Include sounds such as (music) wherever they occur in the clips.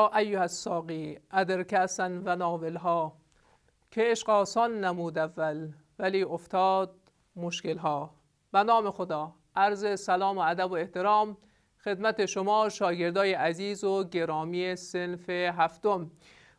یا ایها الساقی ادرکسن و ناولها که عشق آسان نمود اول ولی افتاد مشکلها به نام خدا عرض سلام و ادب و احترام خدمت شما شاگردای عزیز و گرامی سنف هفتم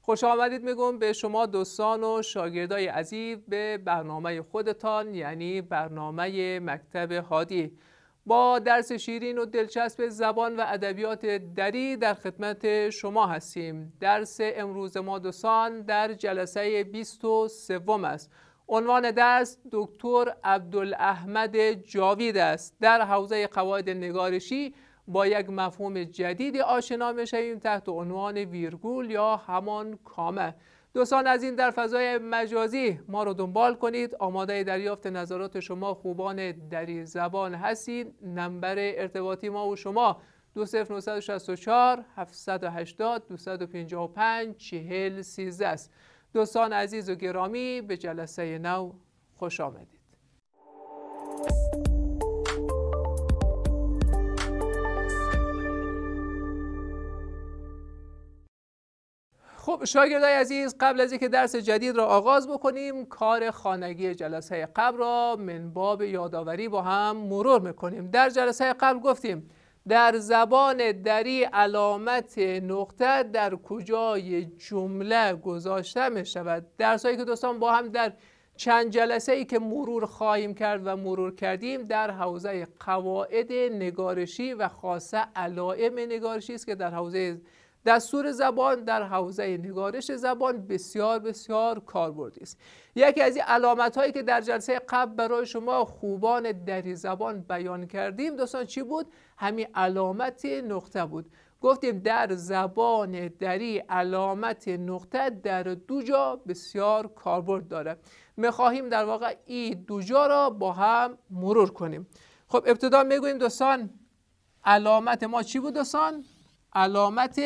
خوش آمدید میگم به شما دوستان و شاگردای عزیز به برنامه خودتان یعنی برنامه مکتب هادی با درس شیرین و دلچسب زبان و ادبیات دری در خدمت شما هستیم درس امروز ما دوستان در جلسه 23 است عنوان درس دکتر عبدالاحمد جاوید است در حوزه قواعد نگارشی با یک مفهوم جدید آشنا میشویم تحت عنوان ویرگول یا همان کامه دوستان از این در فضای مجازی ما رو دنبال کنید آماده دریافت نظرات شما خوبان دری زبان هستید نمبر ارتباطی ما و شما 2964 780 255 40 13 است دوستان عزیز و گرامی به جلسه نو خوش آمدید خب شاگردای عزیز قبل از اینکه درس جدید را آغاز بکنیم کار خانگی جلسه قبل را باب یادآوری با هم مرور میکنیم در جلسه قبل گفتیم در زبان دری علامت نقطه در کجای جمله گذاشته می شود هایی که دوستان با هم در چند جلسه ای که مرور خواهیم کرد و مرور کردیم در حوزه قواعد نگارشی و خاصه علائم نگارشی است که در حوزه دستور زبان در حوزه نگارش زبان بسیار بسیار کاربردی است یکی از این علامت هایی که در جلسه قبل برای شما خوبان دری زبان بیان کردیم دوستان چی بود همین علامت نقطه بود گفتیم در زبان دری علامت نقطه در دو جا بسیار کاربرد داره میخواهیم در واقع این دو جا را با هم مرور کنیم خب ابتدا میگوییم دوستان علامت ما چی بود دوستان؟ علامت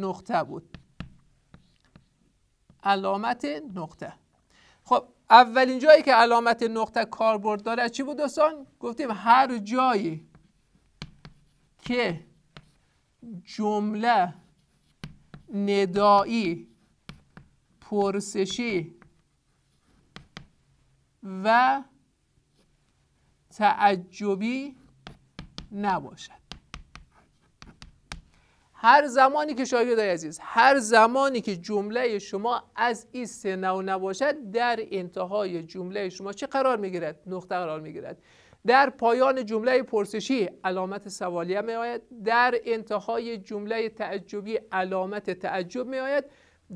نقطه بود علامت نقطه خب اولین جایی که علامت نقطه کاربرد داره چی بود دوستان گفتیم هر جایی که جمله ندایی پرسشی و تعجبی نباشد هر زمانی که شاگردای عزیز هر زمانی که جمله شما از این سه نو نباشد در انتهای جمله شما چه قرار میگیرد نقطه قرار میگیرد در پایان جمله پرسشی علامت سوالیه می آید در انتهای جمله تعجبی علامت تعجب می آید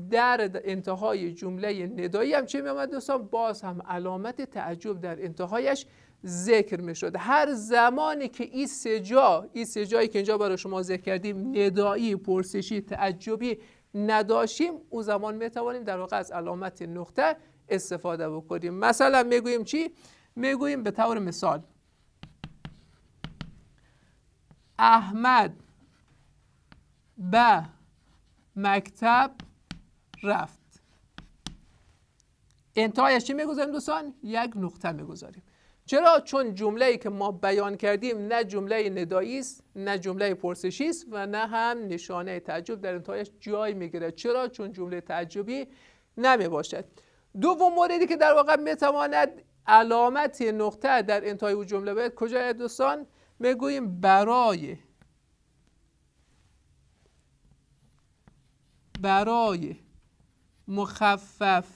در انتهای جمله ندایی هم چه می آمد دوستان باز هم علامت تعجب در انتهایش ذکر می شد هر زمانی که این سه این سه جایی که اینجا برای شما ذکر کردیم ندایی پرسشی تعجبی نداشیم او زمان می توانیم در واقع از علامت نقطه استفاده بکنیم مثلا گوییم چی گوییم به طور مثال احمد به مکتب رفت انتهایش چی گذاریم دوستان یک نقطه گذاریم چرا چون جمله ای که ما بیان کردیم نه جمله ندایی است نه جمله پرسشی است و نه هم نشانه تعجب در انتهایش جای میگیره چرا چون جمله تعجبی نمی باشد دوم موردی که در واقع میتواند علامت نقطه در انتهای جمله باید کجا دوستان میگوییم برای برای مخفف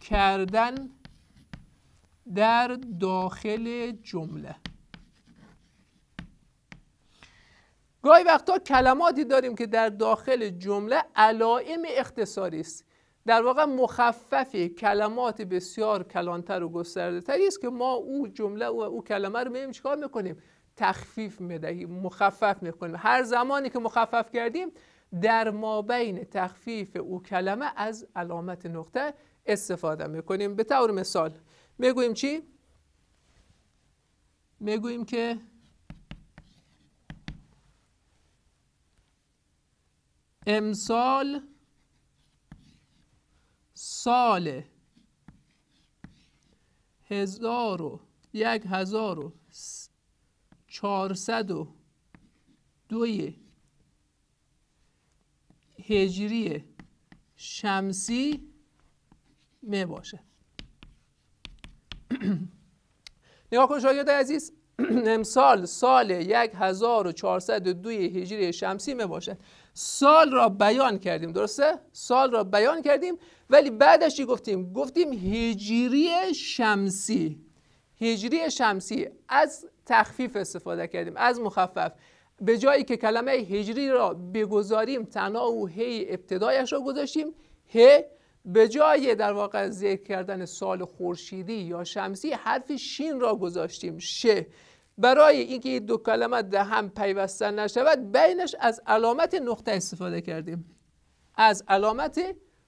کردن در داخل جمله گاهی وقتا کلماتی داریم که در داخل جمله علائم اختصاری است در واقع مخفف کلمات بسیار کلانتر و گسترده تری است که ما او جمله و او کلمه رو میبینیم چیکار میکنیم تخفیف میدهیم مخفف میکنیم هر زمانی که مخفف کردیم در مابین تخفیف او کلمه از علامت نقطه استفاده میکنیم به طور مثال میگوییم چی؟ میگوییم که امسال سال هزار یک هزار و دوی هجری شمسی می باشد (clears throat) نگاه کن شاید عزیز (clears throat) امسال سال 1402 هجری شمسی می باشد سال را بیان کردیم درسته؟ سال را بیان کردیم ولی بعدش چی گفتیم؟ گفتیم هجری شمسی هجری شمسی از تخفیف استفاده کردیم از مخفف به جایی که کلمه هجری را بگذاریم تنها و هی ابتدایش را گذاشتیم ه به جای در واقع ذکر کردن سال خورشیدی یا شمسی حرف شین را گذاشتیم شه برای اینکه این دو کلمه ده هم پیوستن نشود بینش از علامت نقطه استفاده کردیم از علامت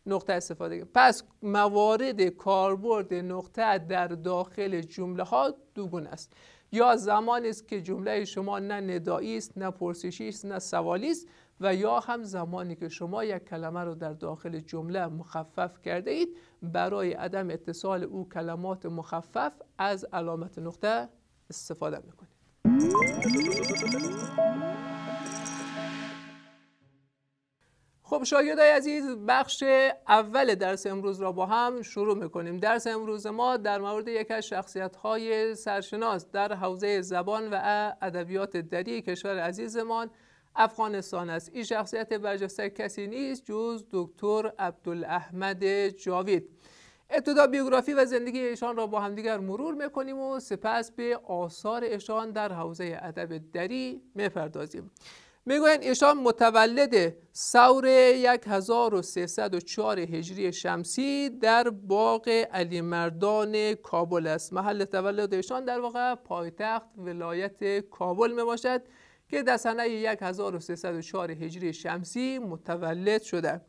نقطه استفاده کردیم پس موارد کاربرد نقطه در داخل جمله ها دوگون است یا زمانی است که جمله شما نه ندایی است نه پرسشی است نه سوالی است و یا هم زمانی که شما یک کلمه رو در داخل جمله مخفف کرده اید برای عدم اتصال او کلمات مخفف از علامت نقطه استفاده میکنید خب شاگردای عزیز بخش اول درس امروز را با هم شروع میکنیم درس امروز ما در مورد یک از شخصیت های سرشناس در حوزه زبان و ادبیات دری کشور عزیزمان افغانستان است این شخصیت برجسته کسی نیست جز دکتر عبدالاحمد جاوید ابتدا بیوگرافی و زندگی ایشان را با همدیگر مرور میکنیم و سپس به آثار ایشان در حوزه ادب دری میپردازیم میگویند ایشان متولد سور 1304 هجری شمسی در باغ علی مردان کابل است محل تولد ایشان در واقع پایتخت ولایت کابل میباشد باشد که در سنه 1304 هجری شمسی متولد شده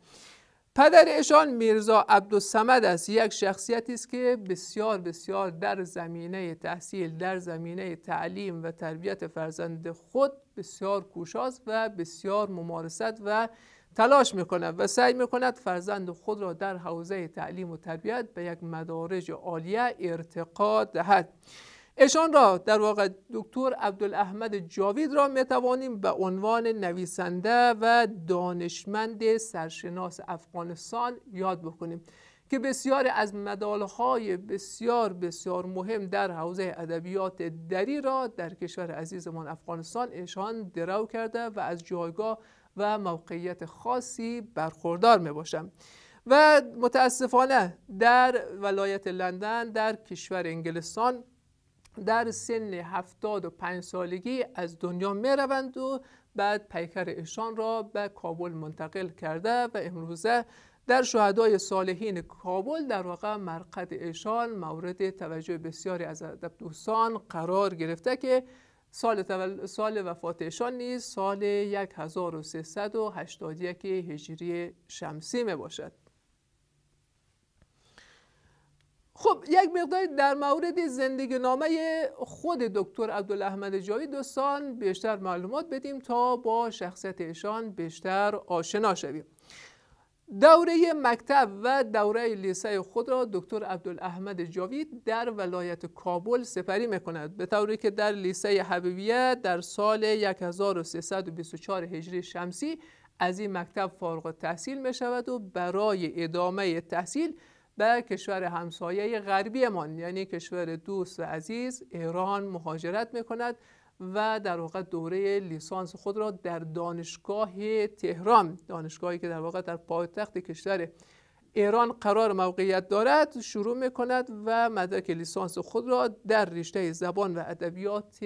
پدرشان میرزا عبدالسمد است یک شخصیتی است که بسیار بسیار در زمینه تحصیل در زمینه تعلیم و تربیت فرزند خود بسیار کوشاست و بسیار ممارست و تلاش کند. و سعی کند فرزند خود را در حوزه تعلیم و تربیت به یک مدارج عالیه ارتقا دهد اشان را در واقع دکتر عبدالاحمد جاوید را میتوانیم به عنوان نویسنده و دانشمند سرشناس افغانستان یاد بکنیم که بسیار از مدالهای بسیار بسیار مهم در حوزه ادبیات دری را در کشور عزیزمان افغانستان ایشان درو کرده و از جایگاه و موقعیت خاصی برخوردار میباشم و متاسفانه در ولایت لندن در کشور انگلستان در سن 75 سالگی از دنیا می روند و بعد پیکر ایشان را به کابل منتقل کرده و امروزه در شهدای صالحین کابل در واقع مرقد ایشان مورد توجه بسیاری از ادب دوستان قرار گرفته که سال, تول... سال وفات ایشان نیز سال 1381 هجری شمسی می باشد خب یک مقداری در مورد زندگی نامه خود دکتر عبدالاحمد جاوید دوستان بیشتر معلومات بدیم تا با شخصیت ایشان بیشتر آشنا شویم دوره مکتب و دوره لیسه خود را دکتر عبدالاحمد جاوید در ولایت کابل سپری میکند به طوری که در لیسه حبیبیه در سال 1324 هجری شمسی از این مکتب فارغ تحصیل میشود و برای ادامه تحصیل به کشور همسایه غربیمان یعنی کشور دوست و عزیز ایران مهاجرت میکند و در واقع دوره لیسانس خود را در دانشگاه تهران دانشگاهی که در واقع در پایتخت کشور ایران قرار موقعیت دارد شروع میکند و مدرک لیسانس خود را در رشته زبان و ادبیات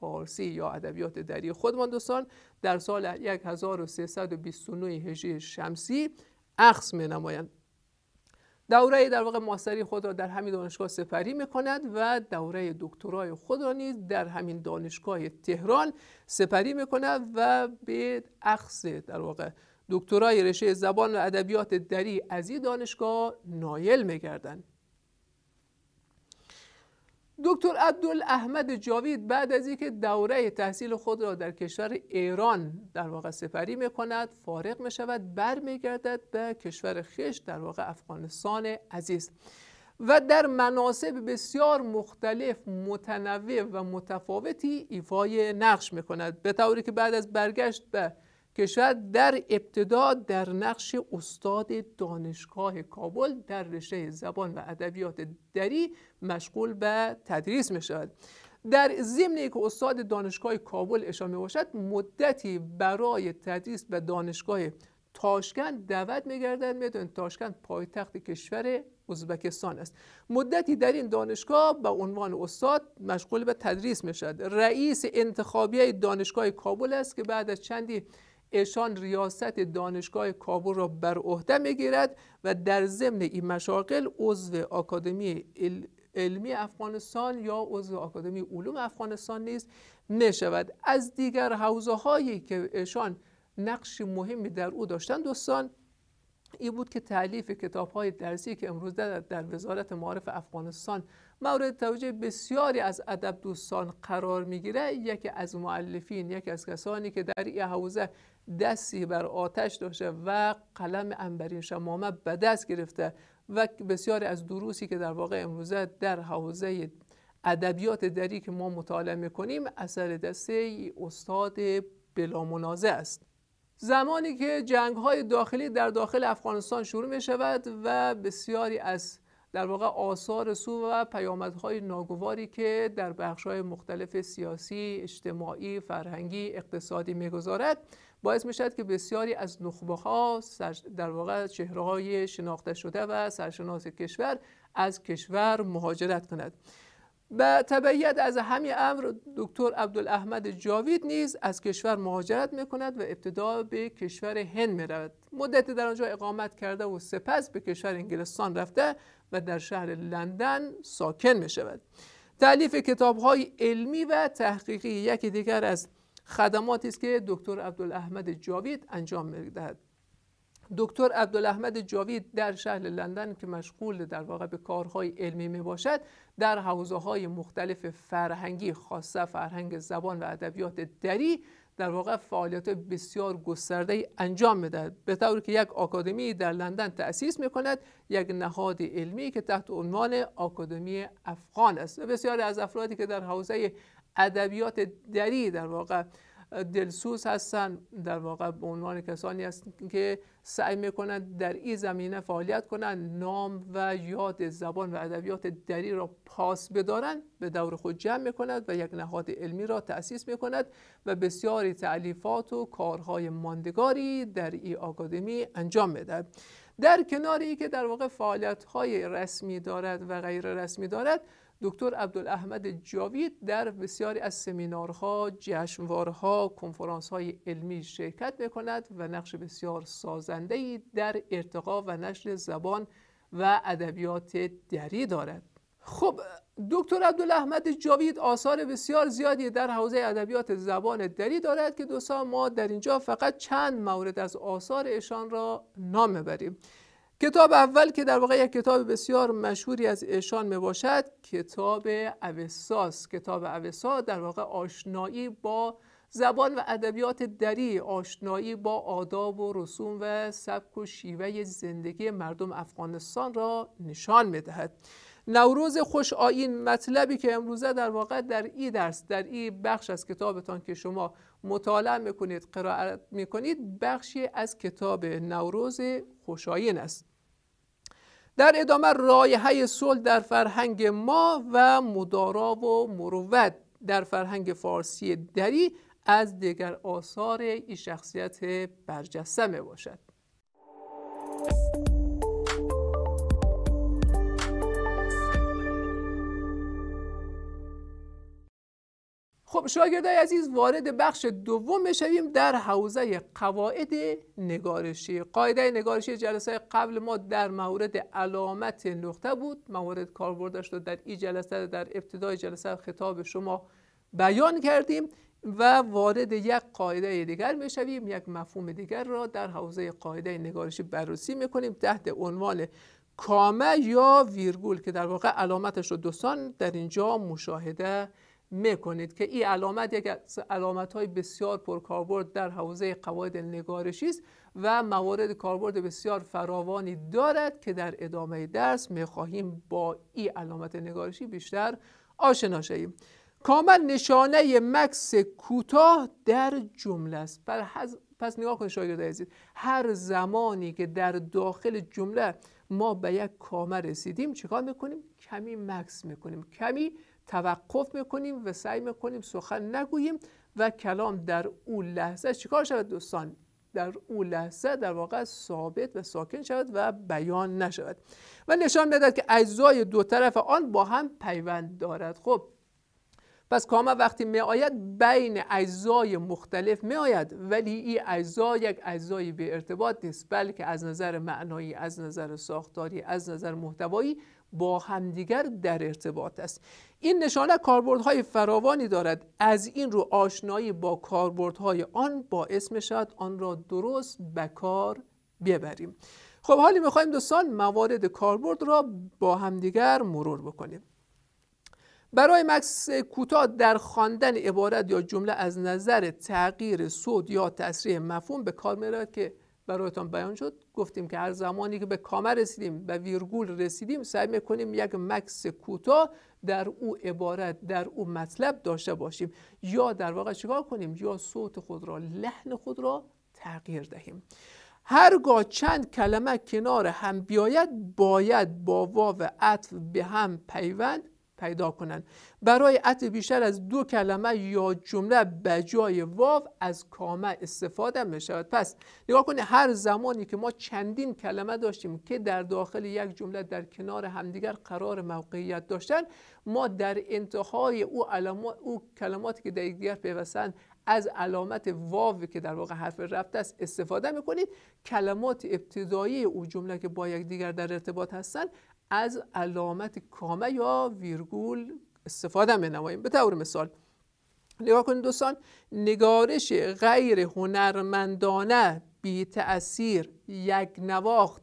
فارسی یا ادبیات دری خودمان دوستان در سال 1329 هجری شمسی عکس می نمایند دوره در واقع ماستری خود را در همین دانشگاه سپری می کند و دوره دکترای خود را نیز در همین دانشگاه تهران سپری می کند و به اخص در واقع دکترای رشته زبان و ادبیات دری از این دانشگاه نایل می گردند دکتر عبدالاحمد جاوید بعد از اینکه دوره تحصیل خود را در کشور ایران در واقع سپری می کند فارغ می شود برمیگردد به کشور خش در واقع افغانستان عزیز و در مناسب بسیار مختلف متنوع و متفاوتی ایفای نقش می کند به طوری که بعد از برگشت به که در ابتدا در نقش استاد دانشگاه کابل در رشته زبان و ادبیات دری مشغول به تدریس می شود در ضمن که استاد دانشگاه کابل اشاره باشد مدتی برای تدریس به دانشگاه تاشکند دعوت میگردن میدونید تاشکند پایتخت کشور ازبکستان است مدتی در این دانشگاه به عنوان استاد مشغول به تدریس میشد رئیس انتخابیه دانشگاه کابل است که بعد از چندی ایشان ریاست دانشگاه کابل را بر عهده میگیرد و در ضمن این مشاغل عضو آکادمی علمی افغانستان یا عضو آکادمی علوم افغانستان نیز نشود از دیگر حوزه هایی که ایشان نقش مهمی در او داشتن دوستان این بود که تعلیف کتاب های درسی که امروز در, در وزارت معارف افغانستان مورد توجه بسیاری از ادب دوستان قرار میگیره یکی از معلفین یکی از کسانی که در این حوزه دستی بر آتش داشته و قلم انبرین شمامه به دست گرفته و بسیاری از دروسی که در واقع امروزه در حوزه ادبیات دری که ما مطالعه میکنیم اثر دسته استاد بلا منازه است زمانی که جنگ های داخلی در داخل افغانستان شروع می شود و بسیاری از در واقع آثار سو و پیامدهای ناگواری که در های مختلف سیاسی، اجتماعی، فرهنگی، اقتصادی میگذارد باعث می که بسیاری از نخبه ها در واقع چهره های شناخته شده و سرشناس کشور از کشور مهاجرت کند و تبعیت از همین امر دکتر عبدالاحمد جاوید نیز از کشور مهاجرت میکند و ابتدا به کشور هند میرود مدت در آنجا اقامت کرده و سپس به کشور انگلستان رفته و در شهر لندن ساکن می شود تعلیف کتاب های علمی و تحقیقی یکی دیگر از خدماتی است که دکتر عبدالاحمد جاوید انجام میدهد دکتر عبدالاحمد جاوید در شهر لندن که مشغول در واقع به کارهای علمی می باشد در حوزه های مختلف فرهنگی خاصه فرهنگ زبان و ادبیات دری در واقع فعالیت بسیار گسترده انجام میدهد به طور که یک آکادمی در لندن تأسیس می کند یک نهاد علمی که تحت عنوان آکادمی افغان است بسیاری از افرادی که در حوزه ادبیات دری در واقع دلسوز هستن در واقع به عنوان کسانی هستند که سعی میکنند در این زمینه فعالیت کنند نام و یاد زبان و ادبیات دری را پاس بدارند به دور خود جمع میکند و یک نهاد علمی را تأسیس میکند و بسیاری تعلیفات و کارهای ماندگاری در این آکادمی انجام میدهد در کنار ای که در واقع فعالیت های رسمی دارد و غیر رسمی دارد دکتر عبدالاحمد جاوید در بسیاری از سمینارها، جشنوارها، کنفرانس‌های علمی شرکت می‌کند و نقش بسیار سازنده‌ای در ارتقا و نشر زبان و ادبیات دری دارد. خب دکتر عبدالاحمد جاوید آثار بسیار زیادی در حوزه ادبیات زبان دری دارد که دوستان ما در اینجا فقط چند مورد از آثار ایشان را نام ببریم. کتاب اول که در واقع یک کتاب بسیار مشهوری از ایشان می باشد کتاب اوساس کتاب اوسا در واقع آشنایی با زبان و ادبیات دری آشنایی با آداب و رسوم و سبک و شیوه زندگی مردم افغانستان را نشان میدهد نوروز خوش آین مطلبی که امروزه در واقع در ای درس در ای بخش از کتابتان که شما مطالعه میکنید قرائت میکنید بخشی از کتاب نوروز خوشاین است در ادامه رایحه صلح در فرهنگ ما و مدارا و مروت در فرهنگ فارسی دری از دیگر آثار این شخصیت برجسته می باشد خب شاگردای عزیز وارد بخش دوم بشویم در حوزه قواعد نگارشی قاعده نگارشی جلسه قبل ما در مورد علامت نقطه بود موارد کاربردش رو در این جلسه در ابتدای جلسه خطاب شما بیان کردیم و وارد یک قاعده دیگر میشویم یک مفهوم دیگر را در حوزه قاعده نگارشی بررسی میکنیم تحت عنوان کامه یا ویرگول که در واقع علامتش رو دوستان در اینجا مشاهده میکنید که این علامت یک از علامت های بسیار پرکاربرد در حوزه قواعد نگارشی است و موارد کاربرد بسیار فراوانی دارد که در ادامه درس میخواهیم با این علامت نگارشی بیشتر آشنا شویم کامل نشانه مکس کوتاه در جمله است پس نگاه کنید شاگرد عزیز هر زمانی که در داخل جمله ما به یک کامل رسیدیم چیکار میکنیم کمی مکس میکنیم کمی توقف میکنیم و سعی میکنیم سخن نگوییم و کلام در اون لحظه چیکار شود دوستان در اون لحظه در واقع ثابت و ساکن شود و بیان نشود و نشان میدهد که اجزای دو طرف آن با هم پیوند دارد خب پس کاما وقتی می آید بین اجزای مختلف می آید ولی این اجزا یک اجزای به ارتباط نیست بلکه از نظر معنایی از نظر ساختاری از نظر محتوایی با همدیگر در ارتباط است این نشانه کاربردهای فراوانی دارد از این رو آشنایی با کاربردهای آن باعث می شود آن را درست به کار ببریم خب حالی میخوایم دوستان موارد کاربرد را با همدیگر مرور بکنیم برای مکس کوتاه در خواندن عبارت یا جمله از نظر تغییر صوت یا تصریح مفهوم به کار میرود که برایتان بیان شد گفتیم که هر زمانی که به کامه رسیدیم به ویرگول رسیدیم سعی میکنیم یک مکس کوتاه در او عبارت در او مطلب داشته باشیم یا در واقع چیکار کنیم یا صوت خود را لحن خود را تغییر دهیم هرگاه چند کلمه کنار هم بیاید باید با واو عطف به هم پیوند پیدا کنند برای عطف بیشتر از دو کلمه یا جمله بجای واو از کامه استفاده می شود پس نگاه کنید هر زمانی که ما چندین کلمه داشتیم که در داخل یک جمله در کنار همدیگر قرار موقعیت داشتن ما در انتهای او, او کلماتی که در دیگر پیوستند از علامت واو که در واقع حرف رفت است استفاده میکنید کلمات ابتدایی او جمله که با یک دیگر در ارتباط هستند از علامت کامه یا ویرگول استفاده می نماییم به طور مثال نگاه کنید دوستان نگارش غیر هنرمندانه بی تأثیر یک نواخت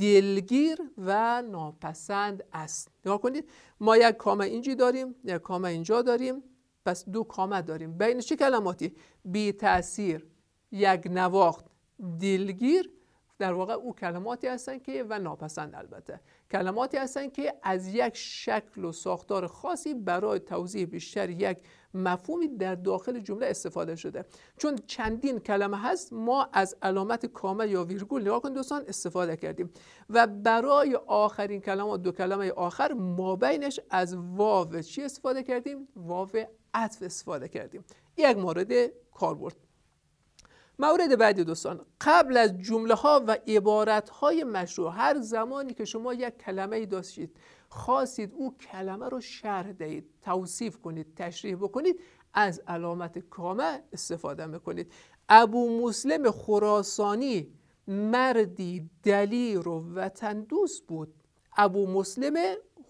دلگیر و ناپسند است نگاه کنید ما یک کامه اینجی داریم یک کامه اینجا داریم پس دو کامه داریم بین چه کلماتی بی تأثیر، یک نواخت دلگیر در واقع او کلماتی هستن که و ناپسند البته کلماتی هستن که از یک شکل و ساختار خاصی برای توضیح بیشتر یک مفهومی در داخل جمله استفاده شده چون چندین کلمه هست ما از علامت کامل یا ویرگول نگاه کن دوستان استفاده کردیم و برای آخرین کلمات دو کلمه آخر ما مابینش از واو چی استفاده کردیم واو عطف استفاده کردیم یک مورد کاربرد مورد بعدی دوستان قبل از جمله ها و عبارت های مشروع هر زمانی که شما یک کلمه ای داشتید خواستید او کلمه رو شرح دهید توصیف کنید تشریح بکنید از علامت کامه استفاده میکنید ابو مسلم خراسانی مردی دلیر و وطن دوست بود ابو مسلم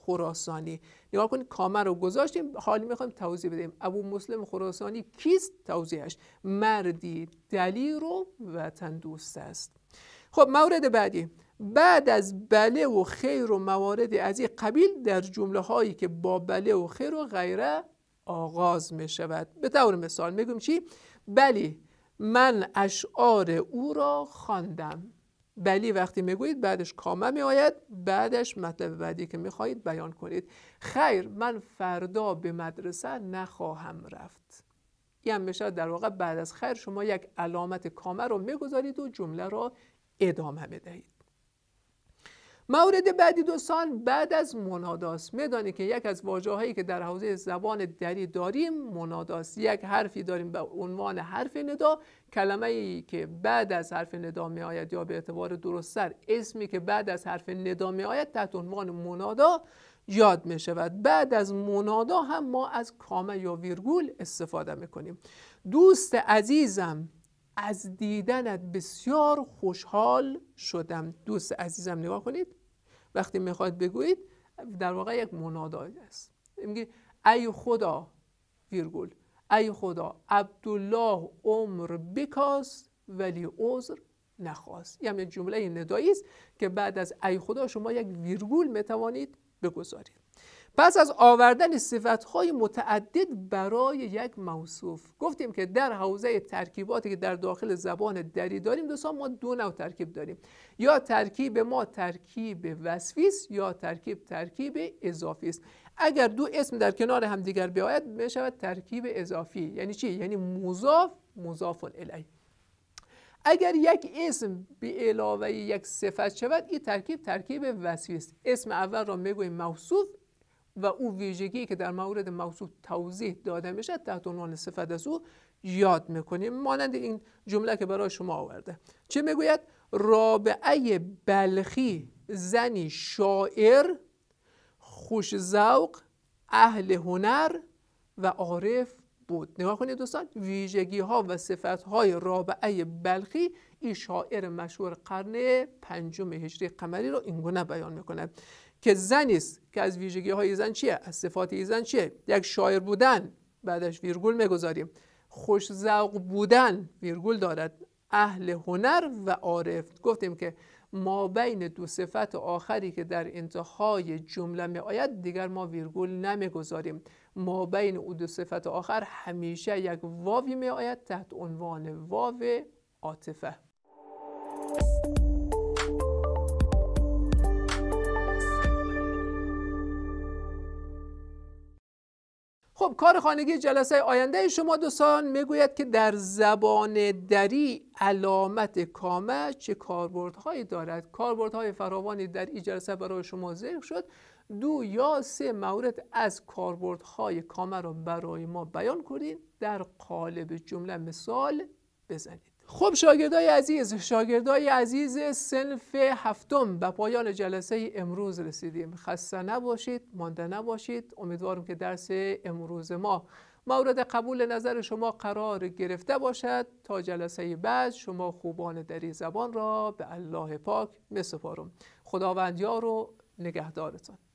خراسانی نگاه کنید کامه رو گذاشتیم حالی میخوایم توضیح بدیم ابو مسلم خراسانی کیست توضیحش مردی دلیر و وطن دوست است خب مورد بعدی بعد از بله و خیر و موارد از این قبیل در جمله هایی که با بله و خیر و غیره آغاز می شود به طور مثال میگم چی؟ بلی من اشعار او را خواندم بلی وقتی میگویید بعدش کامه میآید بعدش مطلب بعدی که میخواهید بیان کنید خیر من فردا به مدرسه نخواهم رفت این هم میشه در واقع بعد از خیر شما یک علامت کامه رو میگذارید و جمله را ادامه میدهید. مورد بعدی دوستان بعد از مناداست میدانید که یک از واجه هایی که در حوزه زبان دری داریم مناداست یک حرفی داریم به عنوان حرف ندا کلمه ای که بعد از حرف ندا می آید یا به اعتبار سر اسمی که بعد از حرف ندا می آید تحت عنوان منادا یاد می شود بعد از منادا هم ما از کامه یا ویرگول استفاده می کنیم دوست عزیزم از دیدنت بسیار خوشحال شدم دوست عزیزم نگاه کنید وقتی میخواد بگویید در واقع یک منادایی است میگه ای خدا ویرگول ای خدا عبدالله عمر بکاست ولی عذر نخواست یعنی جمله ندایی است که بعد از ای خدا شما یک ویرگول میتوانید بگذارید پس از آوردن های متعدد برای یک موصوف گفتیم که در حوزه ترکیباتی که در داخل زبان دری داریم دوستان ما دو نوع ترکیب داریم یا ترکیب ما ترکیب وصفی است یا ترکیب ترکیب اضافی است اگر دو اسم در کنار همدیگر بیاید میشود ترکیب اضافی یعنی چی یعنی مضاف مضاف الیه اگر یک اسم به علاوه یک صفت شود این ترکیب ترکیب وصفی است اسم اول را میگوییم موصوف و او ویژگی که در مورد موضوع توضیح داده میشه تحت عنوان صفت از او یاد میکنیم مانند این جمله که برای شما آورده چه میگوید رابعه بلخی زنی شاعر خوش ذوق اهل هنر و عارف بود نگاه کنید دوستان ویژگی ها و صفت های رابعه بلخی این شاعر مشهور قرن پنجم هجری قمری رو اینگونه بیان میکند که زنی است که از ویژگی های زن چیه از صفات زن چیه یک شاعر بودن بعدش ویرگول میگذاریم خوش ذوق بودن ویرگول دارد اهل هنر و عارف گفتیم که ما بین دو صفت آخری که در انتهای جمله می آید دیگر ما ویرگول نمیگذاریم ما بین او دو صفت آخر همیشه یک واوی می آید تحت عنوان واو عاطفه خب کار خانگی جلسه آینده شما دوستان میگوید که در زبان دری علامت کامه چه کاربردهایی دارد کاربردهای فراوانی در این جلسه برای شما ذکر شد دو یا سه مورد از کاربردهای کامه را برای ما بیان کنید در قالب جمله مثال بزنید خب شاگردای عزیز شاگردای عزیز سنف هفتم به پایان جلسه امروز رسیدیم خسته نباشید مانده نباشید امیدوارم که درس امروز ما مورد قبول نظر شما قرار گرفته باشد تا جلسه بعد شما خوبان دری زبان را به الله پاک می سپارم خداوند یار و نگهدارتان